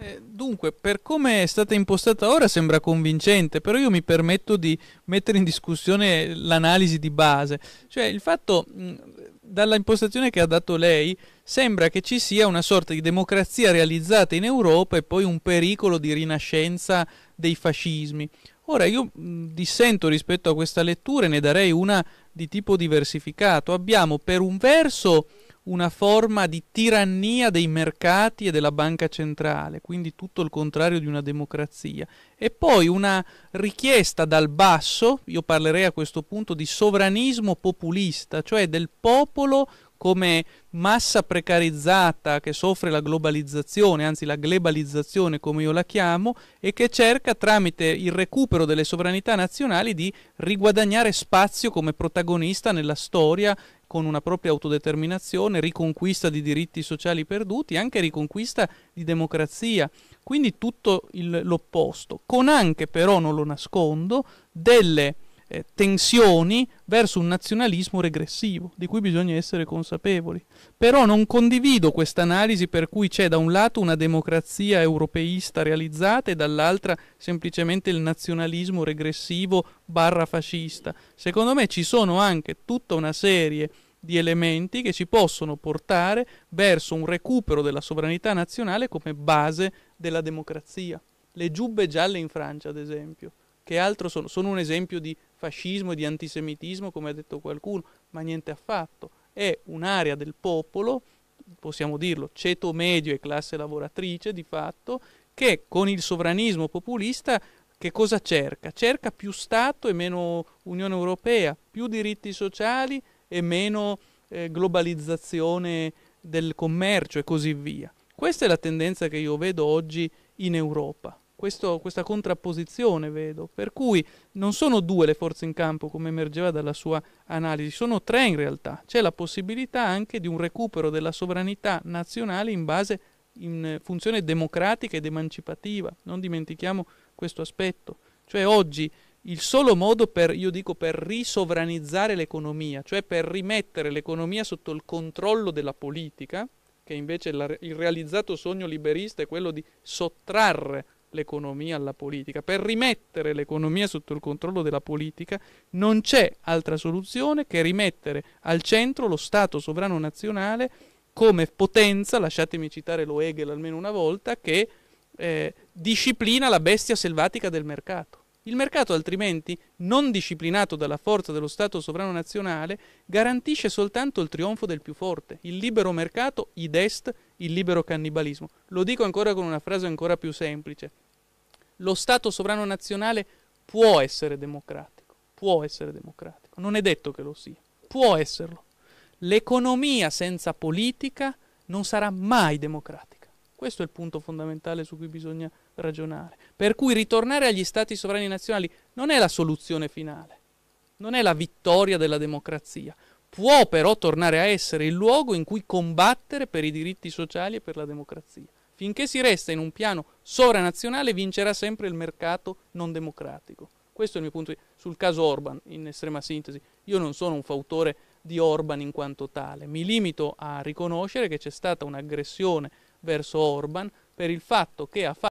Eh, dunque, per come è stata impostata ora sembra convincente, però io mi permetto di mettere in discussione l'analisi di base. Cioè, il fatto, dalla impostazione che ha dato lei, sembra che ci sia una sorta di democrazia realizzata in Europa e poi un pericolo di rinascenza dei fascismi. Ora, io dissento rispetto a questa lettura e ne darei una di tipo diversificato. Abbiamo per un verso una forma di tirannia dei mercati e della banca centrale, quindi tutto il contrario di una democrazia. E poi una richiesta dal basso, io parlerei a questo punto di sovranismo populista, cioè del popolo come massa precarizzata che soffre la globalizzazione, anzi la globalizzazione come io la chiamo, e che cerca tramite il recupero delle sovranità nazionali di riguadagnare spazio come protagonista nella storia con una propria autodeterminazione, riconquista di diritti sociali perduti, anche riconquista di democrazia. Quindi tutto il, l'opposto, con anche però, non lo nascondo, delle eh, tensioni verso un nazionalismo regressivo, di cui bisogna essere consapevoli. Però non condivido questa analisi per cui c'è da un lato una democrazia europeista realizzata e dall'altra semplicemente il nazionalismo regressivo barra fascista. Secondo me ci sono anche tutta una serie di elementi che ci possono portare verso un recupero della sovranità nazionale come base della democrazia. Le giubbe gialle in Francia, ad esempio, che altro sono? Sono un esempio di fascismo e di antisemitismo, come ha detto qualcuno, ma niente affatto. È un'area del popolo, possiamo dirlo, ceto medio e classe lavoratrice di fatto, che con il sovranismo populista che cosa cerca? Cerca più Stato e meno Unione Europea, più diritti sociali e meno eh, globalizzazione del commercio e così via. Questa è la tendenza che io vedo oggi in Europa questo, questa contrapposizione, vedo. Per cui non sono due le forze in campo, come emergeva dalla sua analisi, sono tre in realtà. C'è la possibilità anche di un recupero della sovranità nazionale in base in funzione democratica ed emancipativa. Non dimentichiamo questo aspetto. Cioè oggi il solo modo per, io dico, per risovranizzare l'economia, cioè per rimettere l'economia sotto il controllo della politica, che invece il realizzato sogno liberista è quello di sottrarre l'economia alla politica. Per rimettere l'economia sotto il controllo della politica non c'è altra soluzione che rimettere al centro lo Stato sovrano nazionale come potenza, lasciatemi citare lo Hegel almeno una volta, che eh, disciplina la bestia selvatica del mercato. Il mercato altrimenti, non disciplinato dalla forza dello Stato sovrano nazionale, garantisce soltanto il trionfo del più forte, il libero mercato, id est, il libero cannibalismo. Lo dico ancora con una frase ancora più semplice. Lo Stato sovrano nazionale può essere democratico, può essere democratico, non è detto che lo sia, può esserlo. L'economia senza politica non sarà mai democratica. Questo è il punto fondamentale su cui bisogna ragionare. Per cui ritornare agli stati sovrani nazionali non è la soluzione finale, non è la vittoria della democrazia. Può però tornare a essere il luogo in cui combattere per i diritti sociali e per la democrazia. Finché si resta in un piano sovranazionale vincerà sempre il mercato non democratico. Questo è il mio punto di... sul caso Orban, in estrema sintesi. Io non sono un fautore di Orban in quanto tale, mi limito a riconoscere che c'è stata un'aggressione verso Orban per il fatto che ha fatto